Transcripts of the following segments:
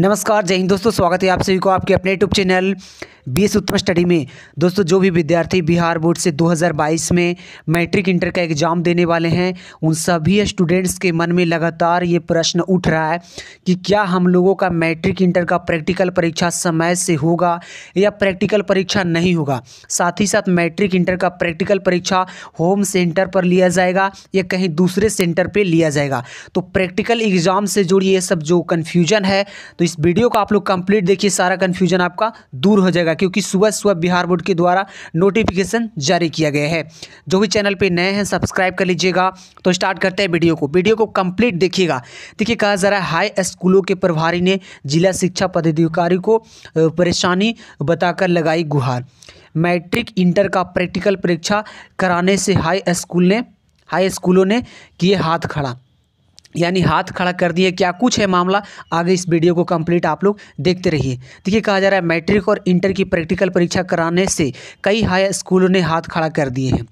नमस्कार जय हिंद दोस्तों स्वागत है आप सभी को आपके अपने YouTube channel B S Uttam study में दोस्तों जो भी विद्यार्थी बिहार बोर्ड से 2022 में मैट्रिक इंटर का एग्ज़ाम देने वाले हैं उन सभी स्टूडेंट्स के मन में लगातार ये प्रश्न उठ रहा है कि क्या हम लोगों का मैट्रिक इंटर का प्रैक्टिकल परीक्षा समय से होगा या प्रैक्टिकल परीक्षा नहीं होगा साथ ही साथ मैट्रिक इंटर का प्रैक्टिकल परीक्षा होम सेंटर पर लिया जाएगा या कहीं दूसरे सेंटर पर लिया जाएगा तो प्रैक्टिकल एग्ज़ाम से जुड़ी ये सब जो कन्फ्यूजन है तो इस वीडियो को आप लोग कंप्लीट देखिए सारा कन्फ्यूजन आपका दूर हो जाएगा क्योंकि सुबह सुबह बिहार बोर्ड के द्वारा नोटिफिकेशन जारी किया गया है जो भी चैनल पर नए हैं सब्सक्राइब कर लीजिएगा तो स्टार्ट करते हैं वीडियो को वीडियो को कंप्लीट देखिएगा देखिए कहा जा रहा है हाई स्कूलों के प्रभारी ने जिला शिक्षा पदाधिकारी को परेशानी बताकर लगाई गुहार मैट्रिक इंटर का प्रैक्टिकल परीक्षा कराने से हाई स्कूल ने हाई स्कूलों ने किए हाथ खड़ा यानी हाथ खड़ा कर दिए क्या कुछ है मामला आगे इस वीडियो को कंप्लीट आप लोग देखते रहिए देखिए कहा जा रहा है मैट्रिक और इंटर की प्रैक्टिकल परीक्षा कराने से कई हाई स्कूलों ने हाथ खड़ा कर दिए हैं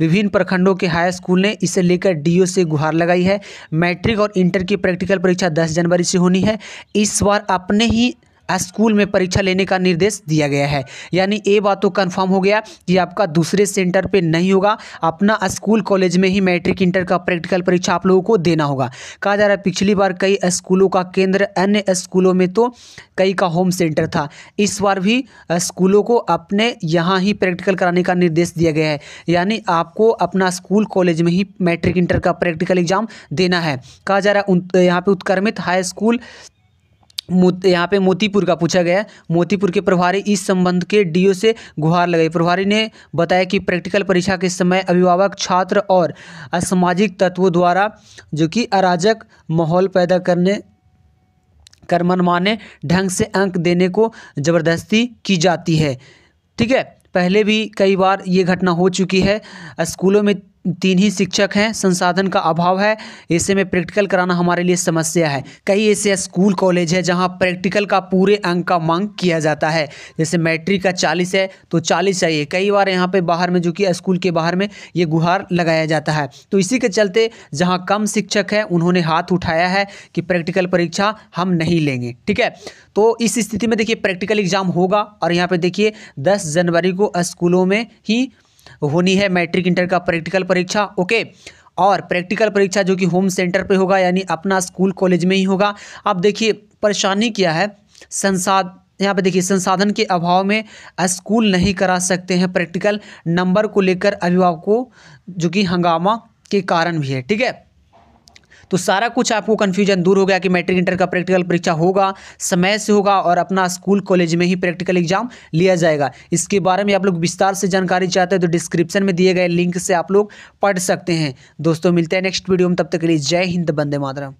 विभिन्न प्रखंडों के हाई स्कूल ने इसे लेकर डीओ से गुहार लगाई है मैट्रिक और इंटर की प्रैक्टिकल परीक्षा दस जनवरी से होनी है इस बार अपने ही स्कूल में परीक्षा लेने का निर्देश दिया गया है यानी ये बात तो कन्फर्म हो गया कि आपका दूसरे सेंटर पर नहीं होगा अपना स्कूल कॉलेज में ही मैट्रिक इंटर का प्रैक्टिकल परीक्षा आप लोगों को देना होगा कहा जा रहा है पिछली बार कई स्कूलों का केंद्र अन्य स्कूलों में तो कई का होम सेंटर था इस बार भी स्कूलों को अपने यहाँ ही प्रैक्टिकल कराने का निर्देश दिया गया है यानी आपको अपना स्कूल कॉलेज में ही मैट्रिक इंटर का प्रैक्टिकल एग्जाम देना है कहा जा रहा है यहाँ पे उत्कर्मित हाई स्कूल मोती यहाँ पे मोतीपुर का पूछा गया है मोतीपुर के प्रभारी इस संबंध के डीओ से गुहार लगाई प्रभारी ने बताया कि प्रैक्टिकल परीक्षा के समय अभिभावक छात्र और असामाजिक तत्वों द्वारा जो कि अराजक माहौल पैदा करने कर मनमाने ढंग से अंक देने को ज़बरदस्ती की जाती है ठीक है पहले भी कई बार ये घटना हो चुकी है स्कूलों में तीन ही शिक्षक हैं संसाधन का अभाव है ऐसे में प्रैक्टिकल कराना हमारे लिए समस्या है कई ऐसे स्कूल कॉलेज है जहां प्रैक्टिकल का पूरे अंक का मांग किया जाता है जैसे मैट्रिक का चालीस है तो चालीस चाहिए कई बार यहाँ पे बाहर में जो कि स्कूल के बाहर में ये गुहार लगाया जाता है तो इसी के चलते जहाँ कम शिक्षक है उन्होंने हाथ उठाया है कि प्रैक्टिकल परीक्षा हम नहीं लेंगे ठीक है तो इस स्थिति में देखिए प्रैक्टिकल एग्जाम होगा और यहाँ पर देखिए दस जनवरी को स्कूलों में ही होनी है मैट्रिक इंटर का प्रैक्टिकल परीक्षा ओके और प्रैक्टिकल परीक्षा जो कि होम सेंटर पे होगा यानी अपना स्कूल कॉलेज में ही होगा अब देखिए परेशानी क्या है संसाध यहाँ पे देखिए संसाधन के अभाव में स्कूल नहीं करा सकते हैं प्रैक्टिकल नंबर को लेकर अभिभावकों जो कि हंगामा के कारण भी है ठीक है तो सारा कुछ आपको कन्फ्यूजन दूर हो गया कि मैट्रिक इंटर का प्रैक्टिकल परीक्षा होगा समय से होगा और अपना स्कूल कॉलेज में ही प्रैक्टिकल एग्जाम लिया जाएगा इसके बारे में आप लोग विस्तार से जानकारी चाहते हैं तो डिस्क्रिप्शन में दिए गए लिंक से आप लोग पढ़ सकते हैं दोस्तों मिलते हैं नेक्स्ट वीडियो में तब तक के लिए जय हिंद बंदे मातरम